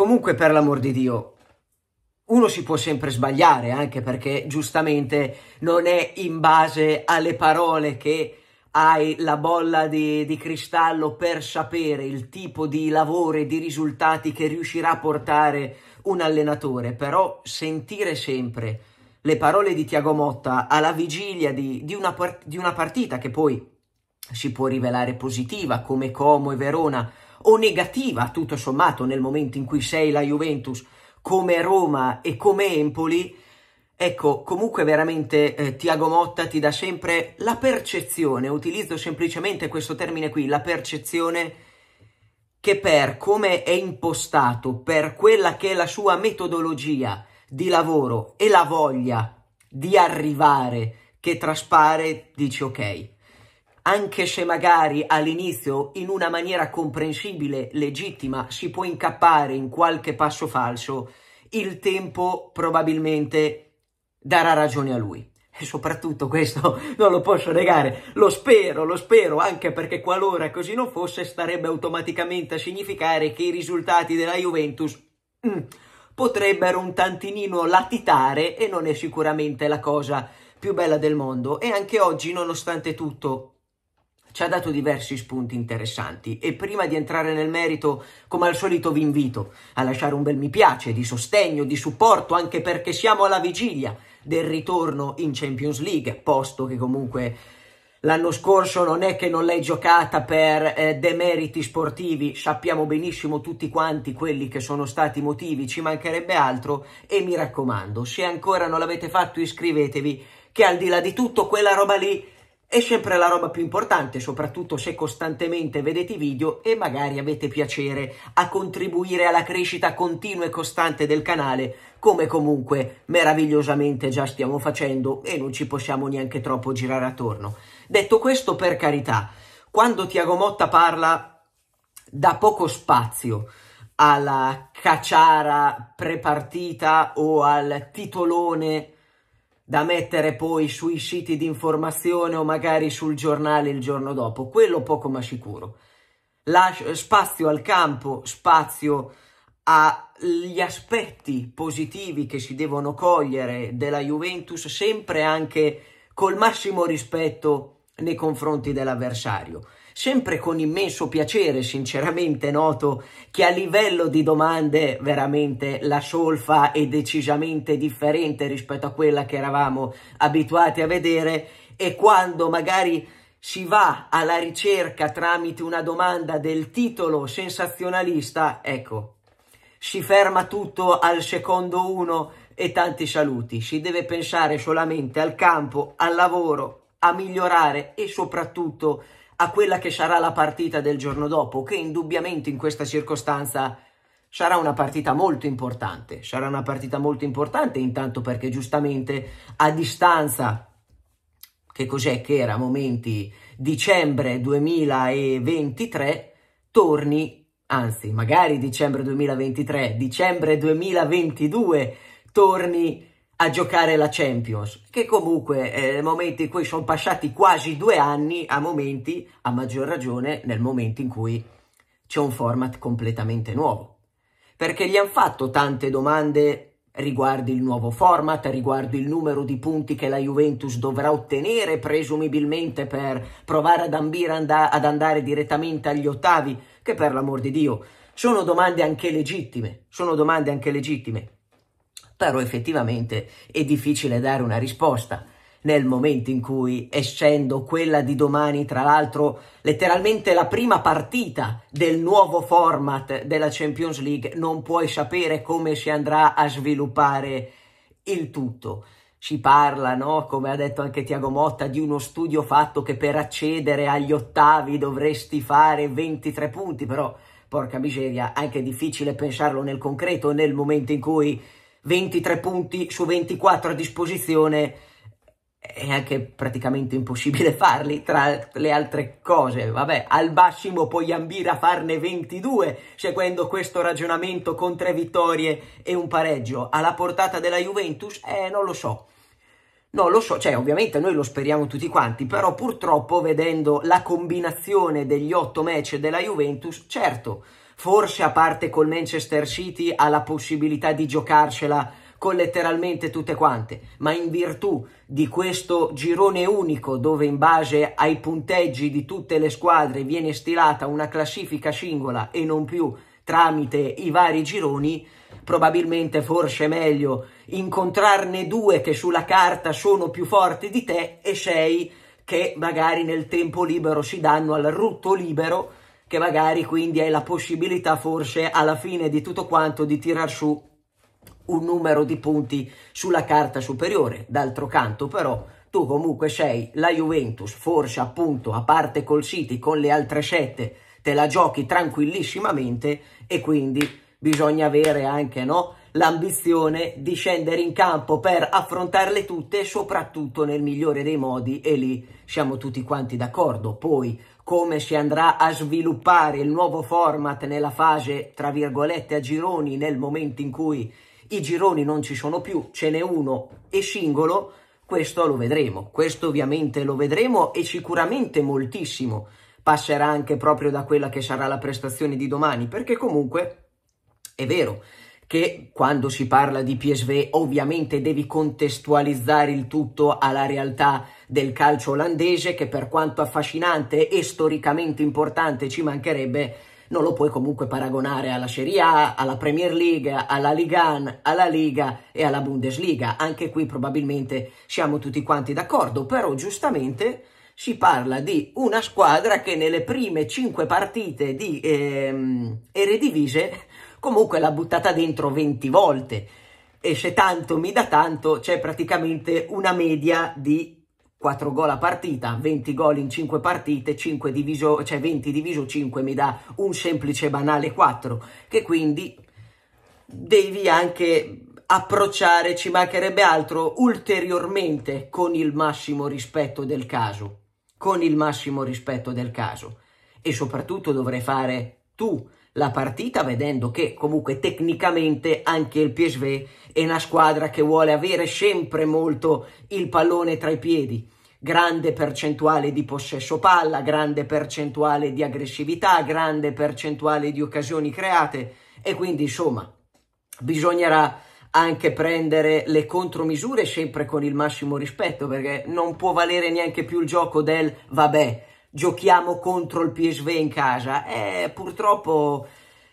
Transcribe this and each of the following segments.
Comunque, per l'amor di Dio, uno si può sempre sbagliare, anche perché giustamente non è in base alle parole che hai la bolla di, di, cristallo per sapere il tipo di lavoro e di risultati che riuscirà a portare un allenatore, però sentire sempre le parole di Tiago Motta alla vigilia di, di, una, di una partita che poi si può rivelare positiva come Como e Verona o negativa tutto sommato nel momento in cui sei la Juventus come Roma e come Empoli, ecco comunque veramente eh, Tiago Motta ti dà sempre la percezione, utilizzo semplicemente questo termine qui, la percezione che per come è impostato, per quella che è la sua metodologia di lavoro e la voglia di arrivare che traspare, dici ok, anche se magari all'inizio in una maniera comprensibile, legittima, si può incappare in qualche passo falso, il tempo probabilmente darà ragione a lui. E soprattutto questo non lo posso negare, lo spero, lo spero, anche perché qualora così non fosse starebbe automaticamente a significare che i risultati della Juventus mm, potrebbero un tantinino latitare e non è sicuramente la cosa più bella del mondo e anche oggi nonostante tutto ci ha dato diversi spunti interessanti e prima di entrare nel merito, come al solito vi invito a lasciare un bel mi piace di sostegno, di supporto, anche perché siamo alla vigilia del ritorno in Champions League, posto che comunque l'anno scorso non è che non l'hai giocata per eh, demeriti sportivi, sappiamo benissimo tutti quanti quelli che sono stati i motivi, ci mancherebbe altro e mi raccomando, se ancora non l'avete fatto iscrivetevi, che al di là di tutto quella roba lì è sempre la roba più importante, soprattutto se costantemente vedete i video e magari avete piacere a contribuire alla crescita continua e costante del canale, come comunque meravigliosamente già stiamo facendo e non ci possiamo neanche troppo girare attorno. Detto questo, per carità, quando Tiago Motta parla dà poco spazio alla cacciara prepartita o al titolone da mettere poi sui siti di informazione o magari sul giornale il giorno dopo, quello poco ma sicuro. Lascio eh, spazio al campo, spazio agli aspetti positivi che si devono cogliere della Juventus, sempre anche col massimo rispetto nei confronti dell'avversario sempre con immenso piacere, sinceramente noto che a livello di domande veramente la solfa è decisamente differente rispetto a quella che eravamo abituati a vedere e quando magari si va alla ricerca tramite una domanda del titolo sensazionalista, ecco, si ferma tutto al secondo uno e tanti saluti. Si deve pensare solamente al campo, al lavoro, a migliorare e soprattutto a a quella che sarà la partita del giorno dopo, che indubbiamente in questa circostanza sarà una partita molto importante. Sarà una partita molto importante intanto perché giustamente a distanza che cos'è che era momenti dicembre 2023 torni anzi magari dicembre 2023 dicembre 2022 torni a giocare la Champions, che comunque eh, nel momento in cui sono passati quasi due anni, a momenti, a maggior ragione, nel momento in cui c'è un format completamente nuovo. Perché gli hanno fatto tante domande riguardo il nuovo format, riguardo il numero di punti che la Juventus dovrà ottenere presumibilmente per provare ad ambire anda- ad andare direttamente agli ottavi, che per l'amor di Dio sono domande anche legittime, sono domande anche legittime però effettivamente è difficile dare una risposta nel momento in cui, essendo quella di domani, tra l'altro, letteralmente la prima partita del nuovo format della Champions League, non puoi sapere come si andrà a sviluppare il tutto. Si parla, no? come ha detto anche Tiago Motta, di uno studio fatto che per accedere agli ottavi dovresti fare 23 punti, però porca miseria, anche difficile pensarlo nel concreto nel momento in cui 23 punti su 24 a disposizione è anche praticamente impossibile farli tra le altre cose. Vabbè, al massimo puoi ambire a farne 22 seguendo questo ragionamento con tre vittorie e un pareggio. Alla portata della Juventus? Eh, non lo so. No, lo so, cioè ovviamente noi lo speriamo tutti quanti, però purtroppo vedendo la combinazione degli otto match della Juventus, certo, forse a parte col Manchester City ha la possibilità di giocarcela con letteralmente tutte quante, ma in virtù di questo girone unico dove in base ai punteggi di tutte le squadre viene stilata una classifica singola e non più tramite i vari gironi, probabilmente forse è meglio incontrarne due che sulla carta sono più forti di te e sei che magari nel tempo libero si danno al rutto libero che magari quindi hai la possibilità forse alla fine di tutto quanto di tirar su un numero di punti sulla carta superiore. D'altro canto però tu comunque sei la Juventus, forse appunto a parte col City con le altre sette te la giochi tranquillissimamente e quindi bisogna avere anche no, l'ambizione di scendere in campo per affrontarle tutte, soprattutto nel migliore dei modi, e lì siamo tutti quanti d'accordo. Poi, come si andrà a sviluppare il nuovo format nella fase, tra virgolette, a gironi, nel momento in cui i gironi non ci sono più, ce n'è uno e singolo, questo lo vedremo, questo ovviamente lo vedremo e sicuramente moltissimo passerà anche proprio da quella che sarà la prestazione di domani, perché comunque è vero, che quando si parla di PSV ovviamente devi contestualizzare il tutto alla realtà del calcio olandese che per quanto affascinante e storicamente importante ci mancherebbe non lo puoi comunque paragonare alla Serie A, alla Premier League, alla Ligan, alla Liga e alla Bundesliga. Anche qui probabilmente siamo tutti quanti d'accordo, però giustamente si parla di una squadra che nelle prime cinque partite di ehm, Eredivise comunque l'ha buttata dentro 20 volte. e se tanto, mi dà tanto, c'è praticamente una media di 4 gol a partita, 20 gol in 5 partite, 5 diviso, cioè 20 diviso 5 mi dà un semplice banale 4, che quindi devi anche approcciare, ci mancherebbe altro, ulteriormente con il massimo rispetto del caso, con il massimo rispetto del caso e soprattutto dovrei fare tu la partita vedendo che comunque tecnicamente anche il PSV è una squadra che vuole avere sempre molto il pallone tra i piedi. Grande percentuale di possesso palla, grande percentuale di aggressività, grande percentuale di occasioni create e quindi insomma bisognerà anche prendere le contromisure sempre con il massimo rispetto perché non può valere neanche più il gioco del vabbè giochiamo contro il PSV in casa, eh, purtroppo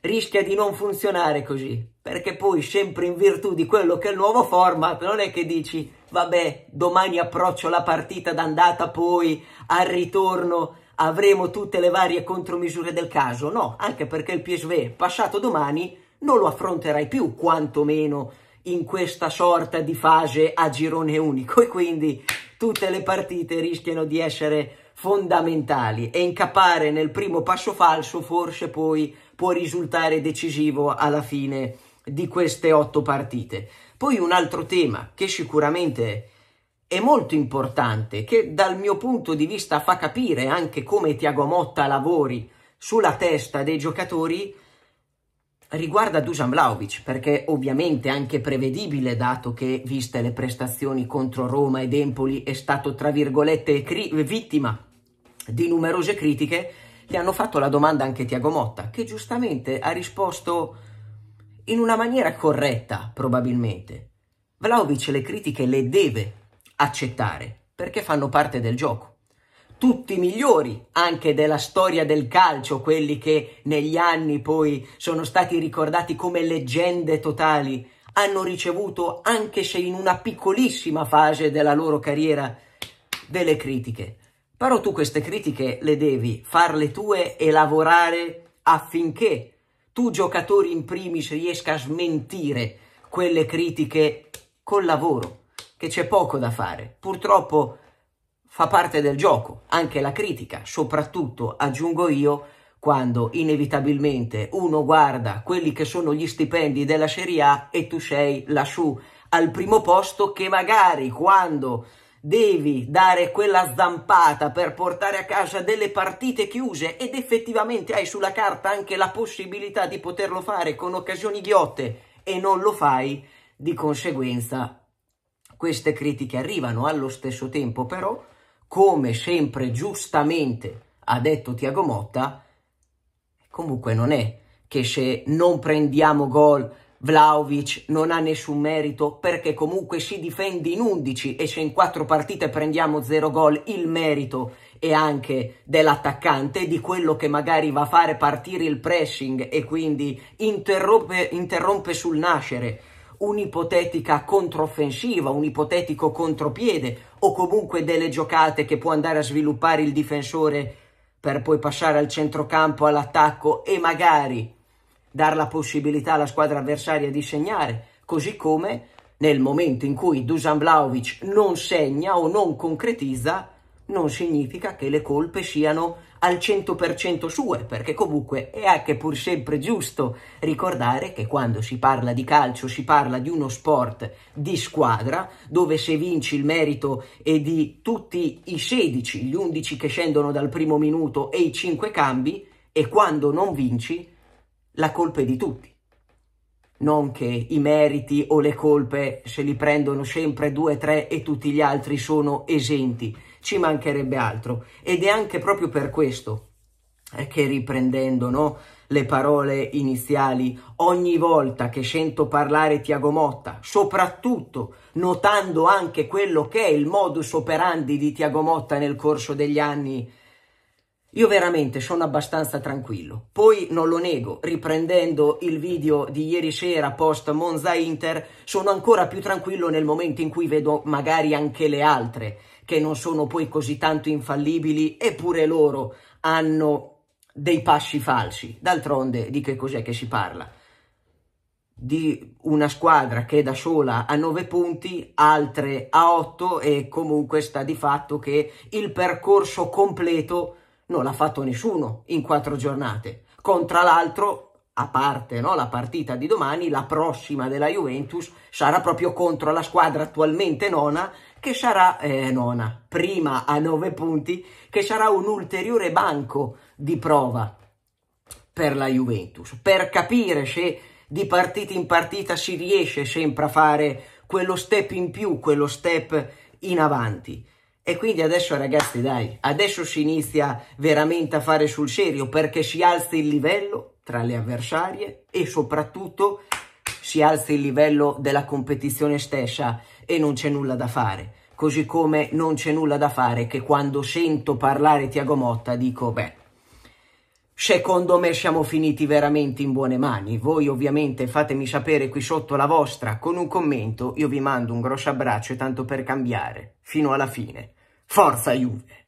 rischia di non funzionare così, perché poi sempre in virtù di quello che è il nuovo format, non è che dici vabbè, domani approccio la partita d'andata, poi al ritorno avremo tutte le varie contromisure del caso. No, anche perché il PSV passato domani non lo affronterai più, quantomeno in questa sorta di fase a girone unico e quindi tutte le partite rischiano di essere fondamentali e incappare nel primo passo falso forse poi può risultare decisivo alla fine di queste otto partite. Poi un altro tema che sicuramente è molto importante, che dal mio punto di vista fa capire anche come Tiago Motta lavori sulla testa dei giocatori, riguarda Dusan Vlaovic, perché ovviamente è anche prevedibile, dato che viste le prestazioni contro Roma ed Empoli, è stato tra virgolette vittima di numerose critiche gli hanno fatto la domanda anche Tiago Motta, che giustamente ha risposto in una maniera corretta, probabilmente. Vlaovic le critiche le deve accettare, perché fanno parte del gioco tutti i migliori anche della storia del calcio, quelli che negli anni poi sono stati ricordati come leggende totali, hanno ricevuto, anche se in una piccolissima fase della loro carriera, delle critiche. Però tu queste critiche le devi farle tue e lavorare affinché tu giocatore in primis riesca a smentire quelle critiche col lavoro, che c'è poco da fare. Purtroppo fa parte del gioco, anche la critica, soprattutto aggiungo io, quando inevitabilmente uno guarda quelli che sono gli stipendi della Serie A e tu sei lassù al primo posto che magari quando devi dare quella zampata per portare a casa delle partite chiuse ed effettivamente hai sulla carta anche la possibilità di poterlo fare con occasioni ghiotte e non lo fai, di conseguenza queste critiche arrivano allo stesso tempo però, come sempre giustamente ha detto Tiago Motta, comunque non è che se non prendiamo gol Vlaovic non ha nessun merito perché comunque si difende in 11 e se in 4 partite prendiamo 0 gol il merito è anche dell'attaccante, di quello che magari va a fare partire il pressing e quindi interrompe, interrompe sul nascere un'ipotetica controffensiva, un ipotetico contropiede o comunque delle giocate che può andare a sviluppare il difensore per poi passare al centrocampo, all'attacco e magari dar la possibilità alla squadra avversaria di segnare, così come nel momento in cui Dusan Vlaovic non segna o non concretizza, non significa che le colpe siano al 100% sue, perché comunque è anche pur sempre giusto ricordare che quando si parla di calcio si parla di uno sport di squadra, dove se vinci il merito è di tutti i 16, gli 11 che scendono dal primo minuto e i 5 cambi, e quando non vinci la colpa è di tutti. Non che i meriti o le colpe se li prendono sempre due, tre e tutti gli altri sono esenti, ci mancherebbe altro. Ed è anche proprio per questo eh, che riprendendo no, le parole iniziali, ogni volta che sento parlare Tiago Motta, soprattutto notando anche quello che è il modus operandi di Tiago Motta nel corso degli anni, io veramente sono abbastanza tranquillo. Poi non lo nego, riprendendo il video di ieri sera post Monza Inter, sono ancora più tranquillo nel momento in cui vedo magari anche le altre, che non sono poi così tanto infallibili, eppure loro hanno dei passi falsi. D'altronde di che cos'è che si parla? Di una squadra che è da sola a 9 punti, altre a 8 e comunque sta di fatto che il percorso completo non l'ha fatto nessuno in quattro giornate, con tra l'altro a parte no, la partita di domani, la prossima della Juventus sarà proprio contro la squadra attualmente nona, che sarà eh, nona, prima a nove punti, che sarà un ulteriore banco di prova per la Juventus, per capire se di partita in partita si riesce sempre a fare quello step in più, quello step in avanti. E quindi adesso ragazzi dai, adesso si inizia veramente a fare sul serio perché si alza il livello tra le avversarie e soprattutto si alza il livello della competizione stessa e non c'è nulla da fare. Così come non c'è nulla da fare che quando sento parlare Tiago Motta dico beh Secondo me siamo finiti veramente in buone mani. Voi ovviamente fatemi sapere qui sotto la vostra con un commento. Io vi mando un grosso abbraccio e tanto per cambiare, fino alla fine. Forza Juve!